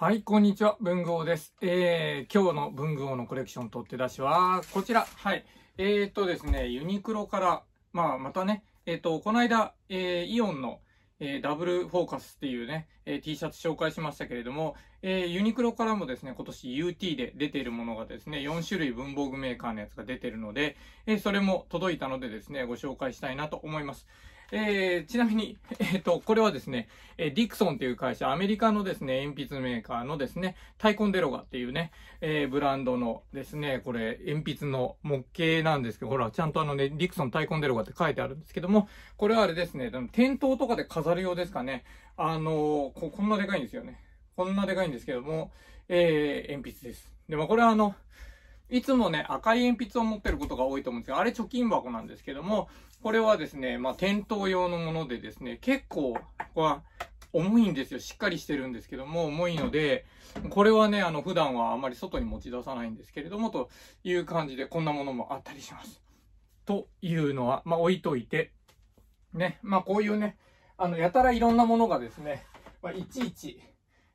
はい、こんにちは、文豪です。えー、今日の文豪のコレクション取って出しは、こちら。はい。えー、っとですね、ユニクロから、まあ、またね、えー、っと、この間、えー、イオンの、えー、ダブルフォーカスっていうね、えー、T シャツ紹介しましたけれども、えー、ユニクロからもですね、今年 UT で出ているものがですね、4種類文房具メーカーのやつが出てるので、えー、それも届いたのでですね、ご紹介したいなと思います。えー、ちなみに、えっ、ー、と、これはですね、えー、ディクソンっていう会社、アメリカのですね、鉛筆メーカーのですね、タイコンデロガっていうね、えー、ブランドのですね、これ、鉛筆の模型なんですけど、ほら、ちゃんとあのね、ディクソンタイコンデロガって書いてあるんですけども、これはあれですね、店頭とかで飾る用ですかね。あのこ、こんなでかいんですよね。こんなでかいんですけども、えー、鉛筆です。でもこれはあの、いつもね、赤い鉛筆を持ってることが多いと思うんですど、あれ貯金箱なんですけども、これはですね、まあ、店頭用のものでですね、結構、ここは、重いんですよ。しっかりしてるんですけども、重いので、これはね、あの、普段はあまり外に持ち出さないんですけれども、という感じで、こんなものもあったりします。というのは、まあ、置いといて、ね、まあ、こういうね、あの、やたらいろんなものがですね、まあ、いちいち、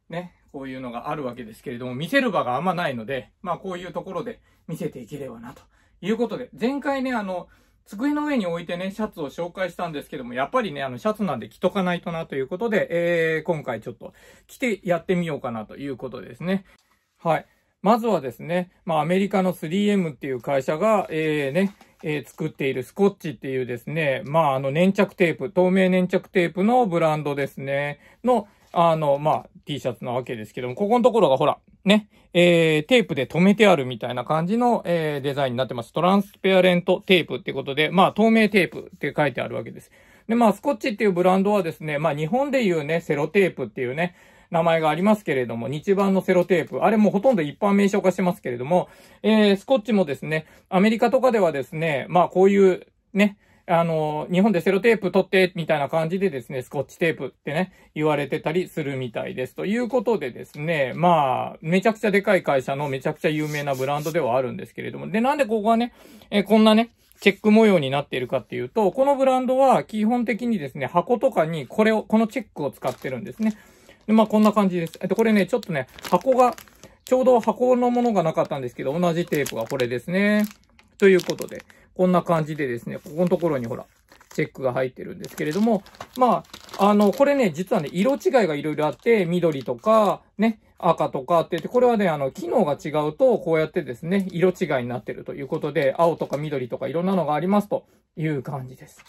ね、こういうのがあるわけですけれども、見せる場があんまないので、まあこういうところで見せていければな、ということで、前回ね、あの、机の上に置いてね、シャツを紹介したんですけども、やっぱりね、あの、シャツなんで着とかないとなということで、えー、今回ちょっと着てやってみようかなということですね。はい。まずはですね、まあ、アメリカの 3M っていう会社が、えー、ね、えー、作っているスコッチっていうですね、まあ、あの粘着テープ、透明粘着テープのブランドですね、の、あの、まあ、T シャツなわけですけども、ここのところがほら、ね、えー、テープで留めてあるみたいな感じの、えー、デザインになってます。トランスペアレントテープってことで、まあ、透明テープって書いてあるわけです。で、まあ、スコッチっていうブランドはですね、まあ、日本でいうね、セロテープっていうね、名前がありますけれども、日版のセロテープ、あれもほとんど一般名称化してますけれども、えー、スコッチもですね、アメリカとかではですね、まあこういうね、あの、日本でセロテープ取って、みたいな感じでですね、スコッチテープってね、言われてたりするみたいです。ということでですね、まあ、めちゃくちゃでかい会社のめちゃくちゃ有名なブランドではあるんですけれども、で、なんでここはね、えこんなね、チェック模様になっているかっていうと、このブランドは基本的にですね、箱とかにこれを、このチェックを使ってるんですね。で、まあこんな感じです。えっと、これね、ちょっとね、箱が、ちょうど箱のものがなかったんですけど、同じテープがこれですね。ということで、こんな感じでですね、ここのところにほら、チェックが入ってるんですけれども、まあ、あの、これね、実はね、色違いが色々あって、緑とか、ね、赤とかってって、これはね、あの、機能が違うと、こうやってですね、色違いになってるということで、青とか緑とかいろんなのがありますという感じです。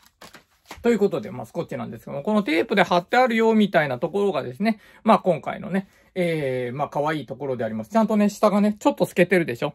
ということで、まあ、スコッチなんですけども、このテープで貼ってあるよ、みたいなところがですね、まあ、今回のね、えー、まあ、可愛いところであります。ちゃんとね、下がね、ちょっと透けてるでしょ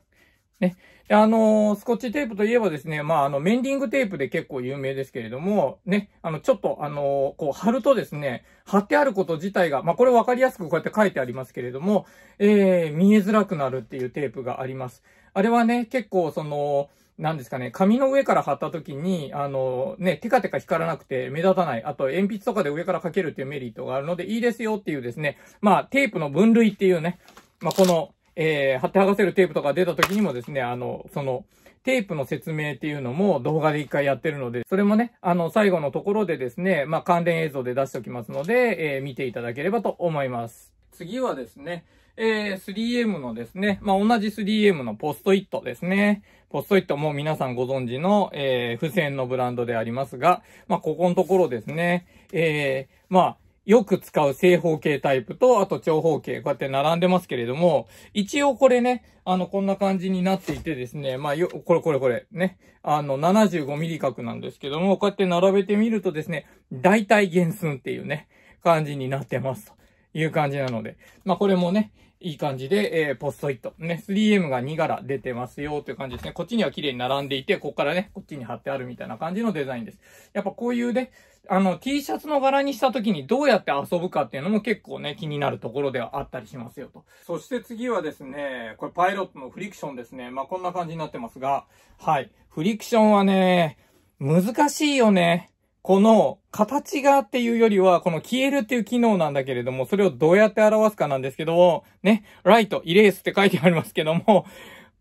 ね。で、あのー、スコッチテープといえばですね、まあ、あの、メンディングテープで結構有名ですけれども、ね、あの、ちょっと、あのー、こう、貼るとですね、貼ってあること自体が、まあ、これわかりやすくこうやって書いてありますけれども、えー、見えづらくなるっていうテープがあります。あれはね、結構、その、なんですかね、紙の上から貼った時に、あの、ね、テカテカ光らなくて目立たない。あと、鉛筆とかで上から書けるっていうメリットがあるので、いいですよっていうですね、まあ、テープの分類っていうね、まあ、この、えー、貼って剥がせるテープとか出た時にもですね、あの、その、テープの説明っていうのも動画で一回やってるので、それもね、あの、最後のところでですね、まあ、関連映像で出しておきますので、えー、見ていただければと思います。次はですね、えー、3M のですね、まあ、同じ 3M のポストイットですね。ポストイットも皆さんご存知の、えー、付箋のブランドでありますが、まあ、ここのところですね、えー、まあ、よく使う正方形タイプと、あと長方形、こうやって並んでますけれども、一応これね、あの、こんな感じになっていてですね、まあ、よ、これこれこれ、ね、あの、75ミリ角なんですけども、こうやって並べてみるとですね、大体減寸っていうね、感じになってますいう感じなので、まあ、これもね、いい感じで、えー、ポストイット。ね、3M が2柄出てますよという感じですね。こっちには綺麗に並んでいて、ここからね、こっちに貼ってあるみたいな感じのデザインです。やっぱこういうね、あの、T シャツの柄にした時にどうやって遊ぶかっていうのも結構ね、気になるところではあったりしますよと。そして次はですね、これパイロットのフリクションですね。まあ、こんな感じになってますが、はい。フリクションはね、難しいよね。この形がっていうよりは、この消えるっていう機能なんだけれども、それをどうやって表すかなんですけども、ね、ライト、イレースって書いてありますけども、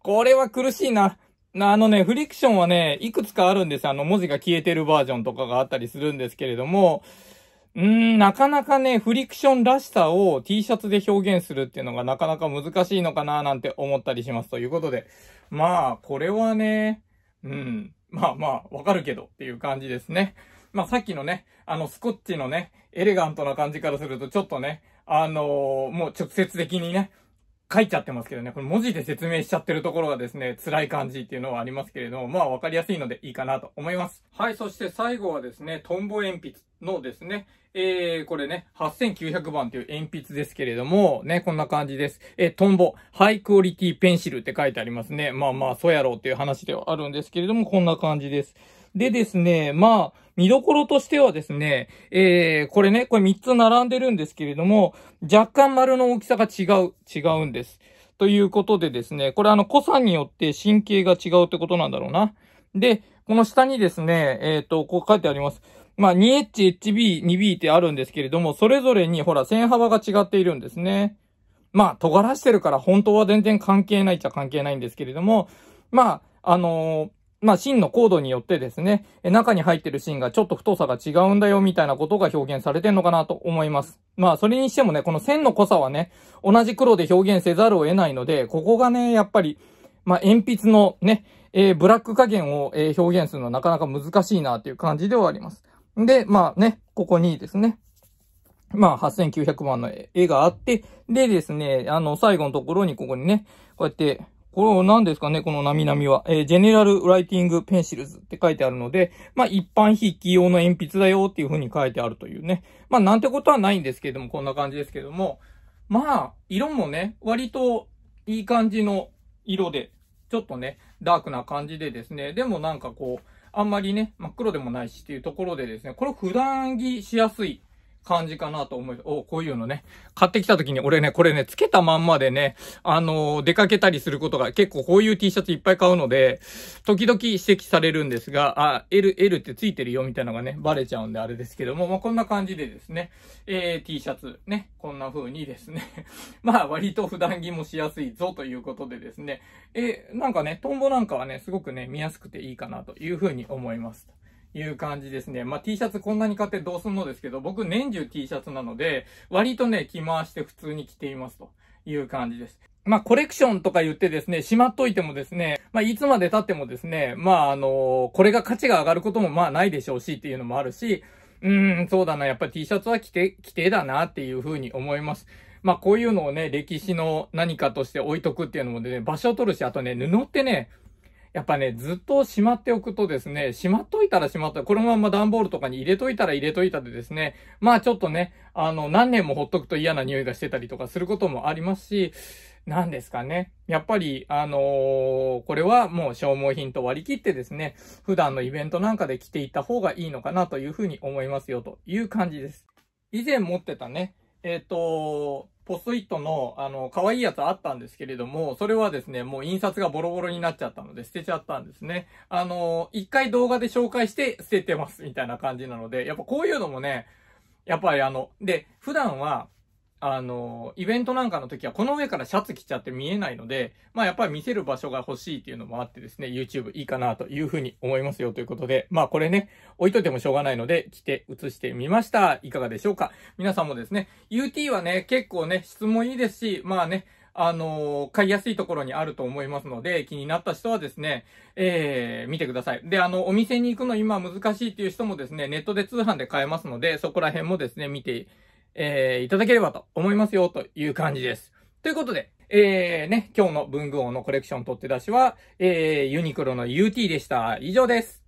これは苦しいな。あのね、フリクションはね、いくつかあるんです。あの、文字が消えてるバージョンとかがあったりするんですけれども、うーん、なかなかね、フリクションらしさを T シャツで表現するっていうのがなかなか難しいのかななんて思ったりします。ということで、まあ、これはね、うん、まあまあ、わかるけどっていう感じですね。まあ、さっきのね、あの、スコッチのね、エレガントな感じからすると、ちょっとね、あのー、もう直接的にね、書いちゃってますけどね、これ文字で説明しちゃってるところがですね、辛い感じっていうのはありますけれども、まあ分かりやすいのでいいかなと思います。はい、そして最後はですね、トンボ鉛筆のですね、えー、これね、8900番という鉛筆ですけれども、ね、こんな感じです。えー、トンボ、ハイクオリティペンシルって書いてありますね。まあまあ、そうやろうっていう話ではあるんですけれども、こんな感じです。でですね、まあ、見どころとしてはですね、えー、これね、これ3つ並んでるんですけれども、若干丸の大きさが違う、違うんです。ということでですね、これあの、濃さによって神経が違うってことなんだろうな。で、この下にですね、えっ、ー、と、こう書いてあります。まあ、2H、HB、2B ってあるんですけれども、それぞれにほら、線幅が違っているんですね。まあ、尖らしてるから本当は全然関係ないっちゃ関係ないんですけれども、まあ、あのー、まあ、芯のコードによってですね、中に入ってる芯がちょっと太さが違うんだよみたいなことが表現されてんのかなと思います。まあ、それにしてもね、この線の濃さはね、同じ黒で表現せざるを得ないので、ここがね、やっぱり、まあ、鉛筆のね、えー、ブラック加減を、えー、表現するのはなかなか難しいなっていう感じではあります。で、まあね、ここにですね、まあ、8900万の絵があって、でですね、あの、最後のところにここにね、こうやって、これ何ですかねこの並々は。えー、ジェネラルライティングペンシルズって書いてあるので、まあ一般筆記用の鉛筆だよっていう風に書いてあるというね。まあなんてことはないんですけども、こんな感じですけども。まあ、色もね、割といい感じの色で、ちょっとね、ダークな感じでですね。でもなんかこう、あんまりね、真っ黒でもないしっていうところでですね、これ普段着しやすい感じかなと思いお、こういうのね。買ってきた時に俺ね、これね、つけたまんまでね、あのー、出かけたりすることが結構こういう T シャツいっぱい買うので、時々指摘されるんですが、あ、L、L ってついてるよみたいなのがね、バレちゃうんであれですけども、まあ、こんな感じでですね、えー、T シャツね、こんな風にですね まあ割と普段着もしやすいぞということでですね、えー、なんかね、トンボなんかはね、すごくね、見やすくていいかなという風に思います。いう感じですね。まあ、T シャツこんなに買ってどうすんのですけど、僕年中 T シャツなので、割とね、着回して普通に着ていますという感じです。まあ、コレクションとか言ってですね、しまっといてもですね、まあ、いつまで経ってもですね、まあ、あのこれが価値が上がることもまあないでしょうしっていうのもあるし、うん、そうだな、やっぱり T シャツは着て、着てだなっていうふうに思います。まあこういうのをね、歴史の何かとして置いとくっていうのもね、場所を取るし、あとね、布ってね、やっぱね、ずっとしまっておくとですね、しまっといたらしまった、このまま段ボールとかに入れといたら入れといたでですね、まあちょっとね、あの、何年もほっとくと嫌な匂いがしてたりとかすることもありますし、なんですかね。やっぱり、あのー、これはもう消耗品と割り切ってですね、普段のイベントなんかで着ていった方がいいのかなというふうに思いますよという感じです。以前持ってたね、えっ、ー、と、ポストイットの、あの、可愛いやつあったんですけれども、それはですね、もう印刷がボロボロになっちゃったので捨てちゃったんですね。あの、一回動画で紹介して捨ててます、みたいな感じなので、やっぱこういうのもね、やっぱりあの、で、普段は、あの、イベントなんかの時はこの上からシャツ着ちゃって見えないので、まあやっぱり見せる場所が欲しいっていうのもあってですね、YouTube いいかなというふうに思いますよということで、まあこれね、置いといてもしょうがないので、着て写してみました。いかがでしょうか皆さんもですね、UT はね、結構ね、質もいいですし、まあね、あの買いやすいところにあると思いますので、気になった人はですね、えー、見てください。で、あの、お店に行くの今難しいっていう人もですね、ネットで通販で買えますので、そこら辺もですね、見てえー、いただければと思いますよという感じです。ということで、えー、ね、今日の文具王のコレクション取って出しは、えー、ユニクロの UT でした。以上です。